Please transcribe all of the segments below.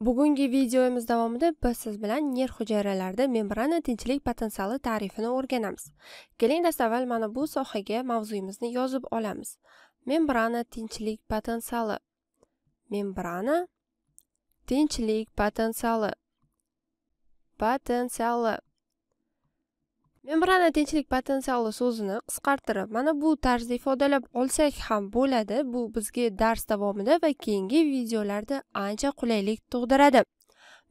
bugungi videomiz davomida biz siz bilan nerv hujayralarida membrana tinchlik potensiali tarifini o'rganamiz keling dastavval mana bu sohaga mavzuyimizni yozib olamiz membrana tinchlik potensiali membrana tinchlik potensiali potensiali membrana tinchlik potensiali so'zini qisqartirib mana bu tarzda ifodalab olsak ham bo'ladi bu bizga dars davomida va keyingi videolarda ancha qulaylik tug'diradi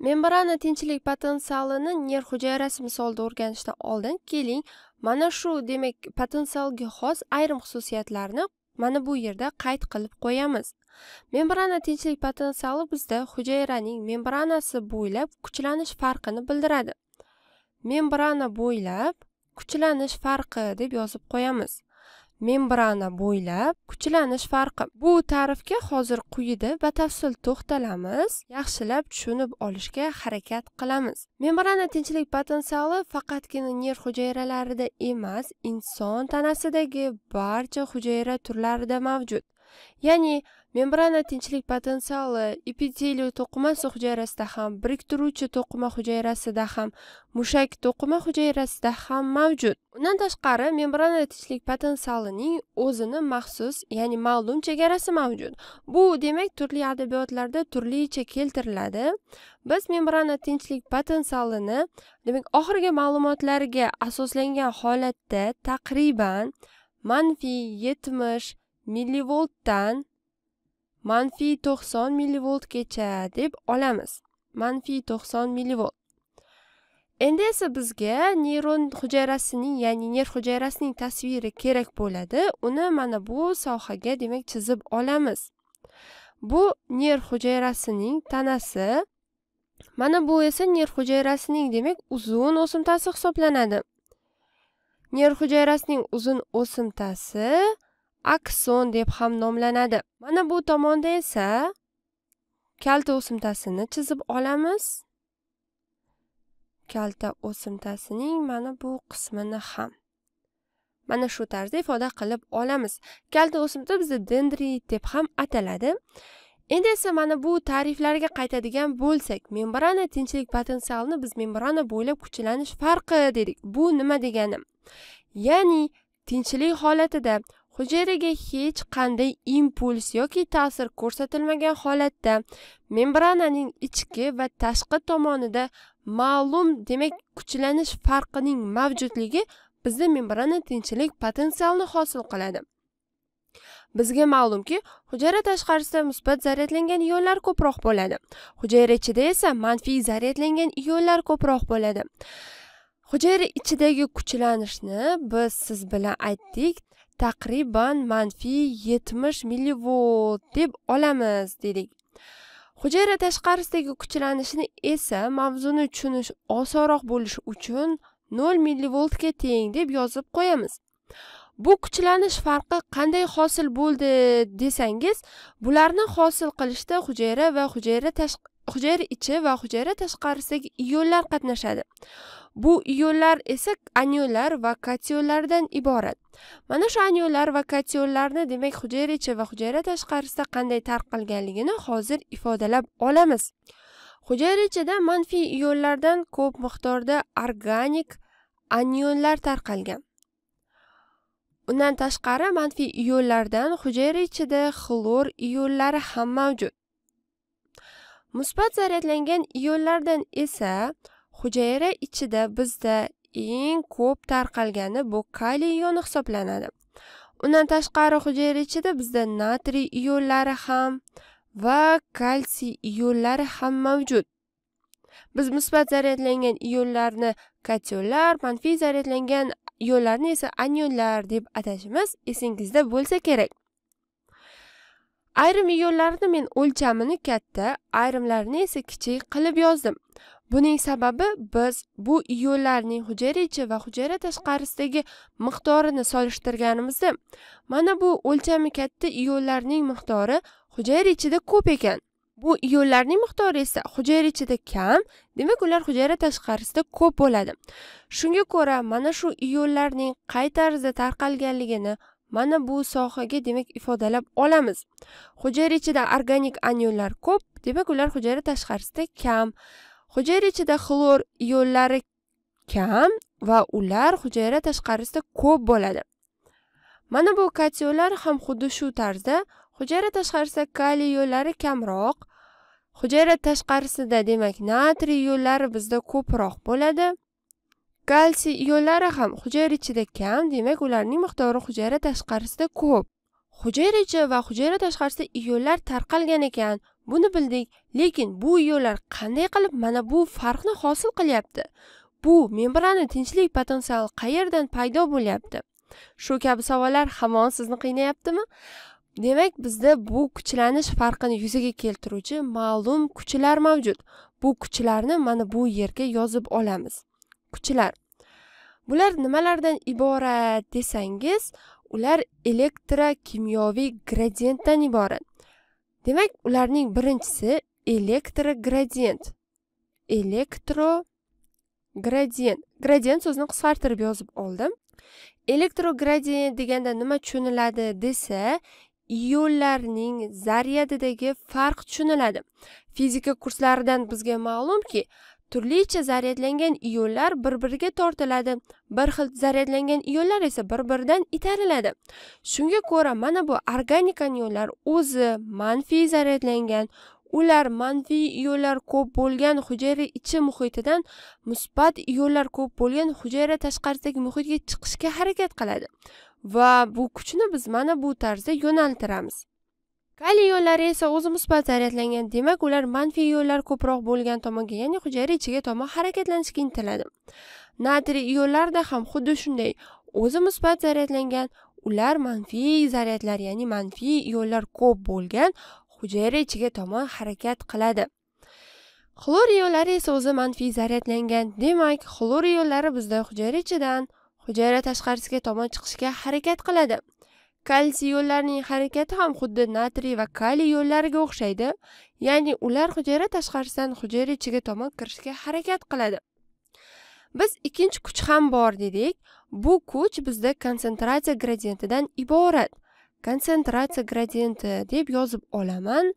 membrana tinchlik potensialini nerv hujayrasi misolida o'rganishdan oldin keling mana shu demak potensialga xos ayrim xususiyatlarni mana bu yerda qayd qilib qo'yamiz membrana tinchlik potensiali bizda hujayraning membranasi bo'ylab kuchlanish farqini bildiradi membrana bo'ylab kuchlanish farqi deb yozib qo'yamiz membrana bo'ylab kuchlanish farqi bu ta'rifga hozir quyida batafsil to'xtalamiz yaxshilab tushunib olishga harakat qilamiz membrana tinchlik potensiali faqatgina nerv hujayralarida emas inson tanasidagi barcha hujayra turlarida mavjud ya'ni membrana tinchlik potensiali epiteliy to'qimasi hujayrasida ham biriktiruvchi to'qima hujayrasida ham mushak to'qima hujayrasida ham mavjud undan tashqari membrana tinchlik potensialining o'zini maxsus ya'ni ma'lum chegarasi mavjud bu demak turli adabiyotlarda turlicha keltiriladi biz membrana tinchlik potensialini demak oxirgi ma'lumotlarga asoslangan holatda taqriban manfiy yetmish millivoltdan manfiy 90 millivoltgacha deb olamiz manfiy 90 millivolt endi esa bizga neyron hujayrasining ya'ni nerv hujayrasining tasviri kerak bo'ladi uni mana bu sohaga demak chizib olamiz bu nerv hujayrasining tanasi mana bu esa nerv hujayrasining demak uzun o'simtasi hisoblanadi nerv hujayrasining uzun o'simtasi akson deb ham nomlanadi mana bu tomonda esa kalta o'simtasini chizib olamiz kalta o'simtasining mana bu qismini ham mana shu tarzda ifoda qilib olamiz kalta o'simta bizda dendrit deb ham ataladi endi esa mana bu tariflarga qaytadigan bo'lsak membrana tinchlik potensialini biz membrana bo'ylab kuchlanish farqi dedik bu nima degani ya'ni tinchlik holatida hujayraga hech qanday impuls yoki ta'sir ko'rsatilmagan holatda membrananing ichki va tashqi tomonida ma'lum demak kuchlanish farqining mavjudligi bizda membrana tinchlik potensialini hosil qiladi bizga ma'lumki hujayra tashqarisida musbat zaryadlangan ionlar ko'proq bo'ladi hujayra ichida esa manfiy zaryadlangan ionlar ko'proq bo'ladi hujayra ichidagi kuchlanishni biz siz bilan aytdik taqriban manfiy yetmish millivolt deb olamiz dedik hujayra tashqarisidagi kuchlanishni esa mavzuni tushunish osonroq bo'lishi uchun nol millivoltga teng deb yozib qo'yamiz bu kuchlanish farqi qanday hosil bo'ldi desangiz bularni hosil qilishda hujayra va hujayra hujayra ichi va hujayra tashqarisidagi ionlar qatnashadi bu ionlar esa anionlar va kationlardan iborat mana shu anionlar va kationlarni demak hujayra ichi va hujayra tashqarisida qanday tarqalganligini hozir ifodalab olamiz hujayra ichida manfiy ionlardan ko'p miqdorda organik anionlar tarqalgan undan tashqari manfiy ionlardan hujayra ichida xlor ionlari ham mavjud musbat zaryadlangan ionlardan esa hujayra ichida bizda eng ko'p tarqalgani bu kaliy ioni hisoblanadi undan tashqari hujayra ichida bizda natriy ionlari ham va kalsiy ionlari ham mavjud biz musbat zaryadlangan ionlarni kationlar manfiy zaryadlangan ionlarni esa anionlar deb atashimiz esingizda bo'lsa kerak ayrim ionlarning men o'lchamini katta ayrimlarini esa kichik qilib yozdim buning sababi biz bu ionlarning hujayra ichi va hujayra tashqarisidagi miqdorini solishtirganimizda mana bu o'lchami katta ionlarning miqdori hujayra ichida ko'p ekan bu ionlarning miqdori esa hujayra ichida kam demak ular hujayra tashqarisida ko'p bo'ladi shunga ko'ra mana shu ionlarning qay tarzda tarqalganligini mana bu sohaga demak ifodalab olamiz hujayra ichida organik anionlar ko'p demak ular hujayra tashqarisida kam hujayra ichida xlor ionlari kam va ular hujayra tashqarisida ko'p bo'ladi mana bu kationlar ham xuddi shu tarzda hujayra tashqarisida kaliy ionlari kamroq hujayra tashqarisida demak natriy ionlari bizda ko'proq bo'ladi kalsiy ionlari ham hujayra ichida kam demak ularning miqdori hujayra tashqarisida ko'p hujayra ichi va hujayra tashqarisida ionlar tarqalgan ekan buni bildik lekin bu ionlar qanday qilib mana bu farqni hosil qilyapti bu membrana tinchlik potensiali qayerdan paydo bo'lyapti shu kabi savollar hamon sizni qiynayaptimi demak bizda bu kuchlanish farqini yuzaga keltiruvchi ma'lum kuchlar mavjud bu kuchlarni mana bu yerga yozib olamiz kuchlar bular nimalardan iborat desangiz ular elektrokimyoviy gradientdan iborat demak ularning birinchisi elektrogradient elektro gradient gradient so'zini qisqartirib yozib oldim elektrogradient deganda nima tushuniladi desa ionlarning zaryadidagi farq tushuniladi fizika kurslaridan bizga ma'lumki turlicha zaryadlangan ionlar bir biriga tortiladi bir xil zaryadlangan ionlar esa bir biridan itariladi shunga ko'ra mana bu organik anionlar o'zi manfiy zaryadlangan ular manfiy ionlar ko'p bo'lgan hujayra ichi muhitidan musbat ionlar ko'p bo'lgan hujayra tashqarisidagi muhitga chiqishga harakat qiladi va bu kuchni biz mana bu tarzda yo'naltiramiz Kaliy yo'llari esa o'zi musbat zaryadlangan, demak ular manfiy yo'llar ko'proq bo'lgan tomonga, ya'ni hujayra ichiga tomon harakatlanishga intiladi. Natriy ionlarda ham xuddi shunday, o'zi musbat zaryadlangan, ular manfiy zaryadlar, ya'ni manfiy ionlar ko'p bo'lgan hujayra ichiga tomon harakat qiladi. Xlor ionlari esa o'zi manfiy zaryadlangan, demak xlor ionlari bizda hujayra ichidan hujayra tashqarisiga tomon chiqishga harakat qiladi. kalsiy yo'llarining harakati ham xuddi natriy va kaliy yo'llariga o'xshaydi ya'ni ular hujayra tashqarisidan hujayra ichiga tomon kirishga harakat qiladi biz ikkinchi kuch ham bor dedik bu kuch bizda konsentratsiya gradientidan iborat konsentratsiya gradienti deb yozib olaman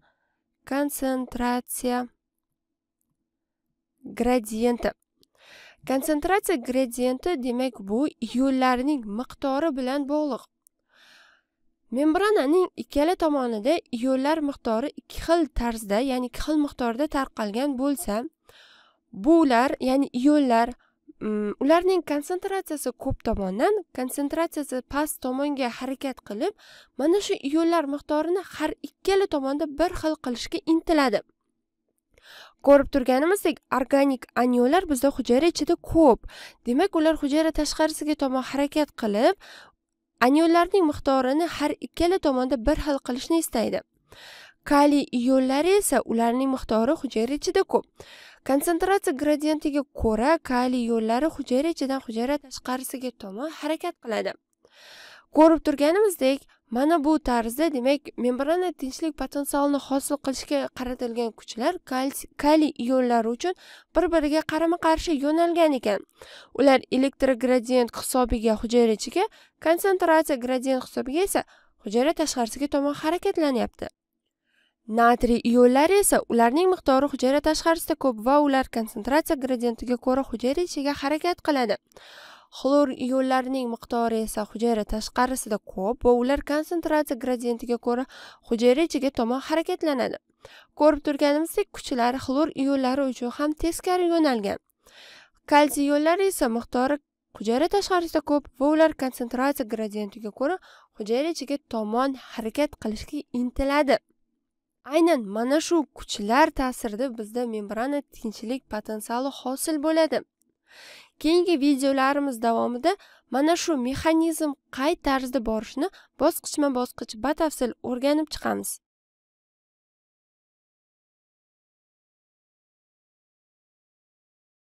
konsentratsiya gradienti konsentratsiya gradienti demak bu ionlarning miqdori bilan bog'liq membrananing ikkala tomonida ionlar miqdori ikki xil tarzda ya'ni ikki xil miqdorda tarqalgan bo'lsa bular ya'ni ionlar mm, ularning konsentratsiyasi ko'p tomondan konsentratsiyasi past tomonga harakat qilib mana shu ionlar miqdorini har ikkala tomonda bir xil qilishga intiladi ko'rib turganimizdek organik anionlar bizda hujayra ichida ko'p demak ular hujayra tashqarisiga tomon harakat qilib anionlarning miqdorini har ikkala tomonda bir xil qilishni istaydi kaliy ionlari esa ularning miqdori hujayra ichida ko'p konsentratsiya gradientiga ko'ra kaliy ionlari hujayra ichidan hujayra tashqarisiga tomon harakat qiladi ko'rib turganimizdek mana bu tarzda demak membrana tinchlik potensialini hosil qilishga qaratilgan kuchlar kaliy ionlari uchun bir biriga qarama qarshi yo'nalgan ekan ular elektrogradient hisobiga hujayra ichiga konsentratsiya gradient hisobiga esa hujayra tashqarisiga tomon harakatlanyapti natriy ionlari esa ularning miqdori hujayra tashqarisida ko'p va ular konsentratsiya gradientiga ko'ra hujayra ichiga harakat qiladi xlor ionlarining miqdori esa hujayra tashqarisida ko'p va ular konsentratsiya gradientiga ko'ra hujayra ichiga tomon harakatlanadi ko'rib turganimizdek kuchlar xlor ionlari uchun ham teskari yo'nalgan kalsiy ionlari esa miqdori hujayra tashqarisida ko'p va ular konsentratsiya gradientiga ko'ra hujayra ichiga tomon harakat qilishga intiladi aynan mana shu kuchlar ta'sirida bizda membrana tinchlik potensiali hosil bo'ladi keyingi videolarimiz davomida mana shu mexanizm qay tarzda borishini bosqichma bosqich batafsil o'rganib chiqamiz